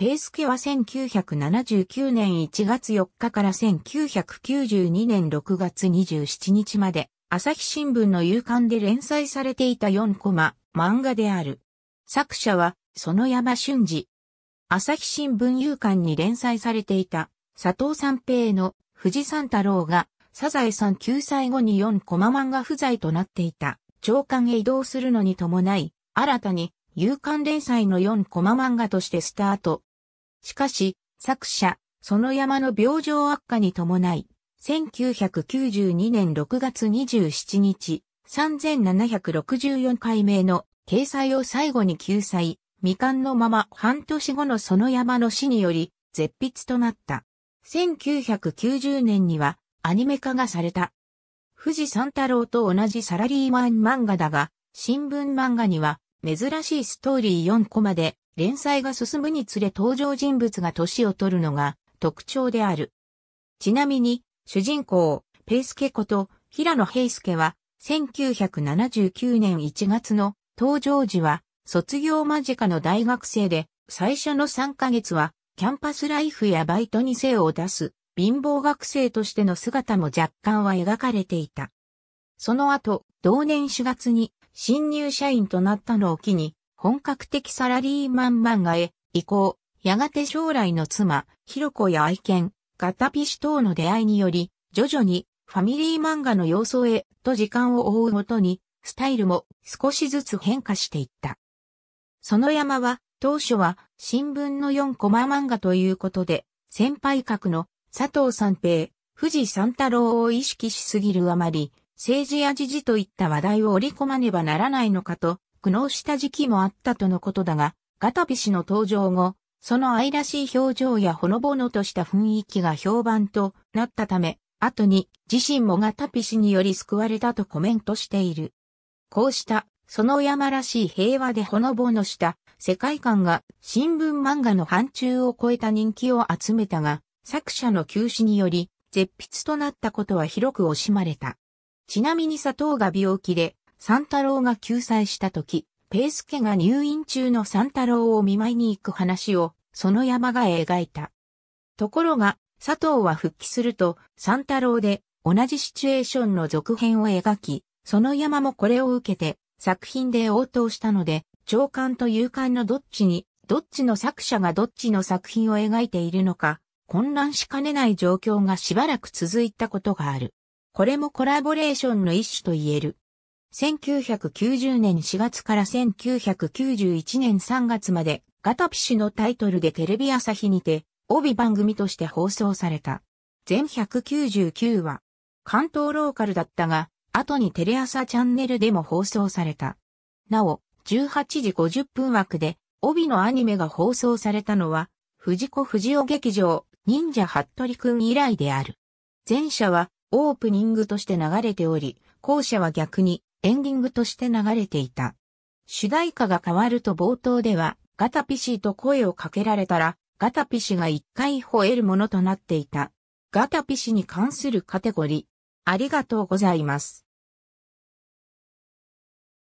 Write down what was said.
ペースケは1979年1月4日から1992年6月27日まで、朝日新聞の夕刊で連載されていた4コマ漫画である。作者は、園山俊二。朝日新聞夕刊に連載されていた、佐藤三平の藤三太郎が、サザエさん救済後に4コマ漫画不在となっていた、長官へ移動するのに伴い、新たに、夕刊連載の4コマ漫画としてスタートしかし、作者、その山の病状悪化に伴い、1992年6月27日、3764回目の掲載を最後に救済、未完のまま半年後のその山の死により、絶筆となった。1990年にはアニメ化がされた。富士三太郎と同じサラリーマン漫画だが、新聞漫画には珍しいストーリー4コマで連載が進むにつれ登場人物が年を取るのが特徴である。ちなみに、主人公、ペイスケこと平野平介は、1979年1月の登場時は、卒業間近の大学生で、最初の3ヶ月は、キャンパスライフやバイトに精を出す、貧乏学生としての姿も若干は描かれていた。その後、同年4月に新入社員となったのを機に、本格的サラリーマン漫画へ移行、やがて将来の妻、ひろこや愛犬、ガタピシ等の出会いにより、徐々にファミリー漫画の要素へと時間を追うごとに、スタイルも少しずつ変化していった。その山は、当初は新聞の4コマ漫画ということで、先輩格の佐藤三平、藤三太郎を意識しすぎるあまり、政治や時事といった話題を織り込まねばならないのかと苦悩した時期もあったとのことだが、ガタビ氏の登場後、その愛らしい表情やほのぼのとした雰囲気が評判となったため、後に自身もガタピ氏により救われたとコメントしている。こうした、その山らしい平和でほのぼのした世界観が新聞漫画の範疇を超えた人気を集めたが、作者の休止により、絶筆となったことは広く惜しまれた。ちなみに佐藤が病気で、三太郎が救済した時、ペースケが入院中の三太郎を見舞いに行く話を、その山が描いた。ところが、佐藤は復帰すると、三太郎で同じシチュエーションの続編を描き、その山もこれを受けて、作品で応答したので、長官と勇敢のどっちに、どっちの作者がどっちの作品を描いているのか、混乱しかねない状況がしばらく続いたことがある。これもコラボレーションの一種と言える。1990年4月から1991年3月まで、ガタピュのタイトルでテレビ朝日にて、帯番組として放送された。全199話。関東ローカルだったが、後にテレ朝チャンネルでも放送された。なお、18時50分枠で、帯のアニメが放送されたのは、藤子藤尾劇場、忍者ハットリくん以来である。前者は、オープニングとして流れており、後者は逆にエンディングとして流れていた。主題歌が変わると冒頭では、ガタピシーと声をかけられたら、ガタピシーが一回吠えるものとなっていた。ガタピシーに関するカテゴリー。ありがとうございます。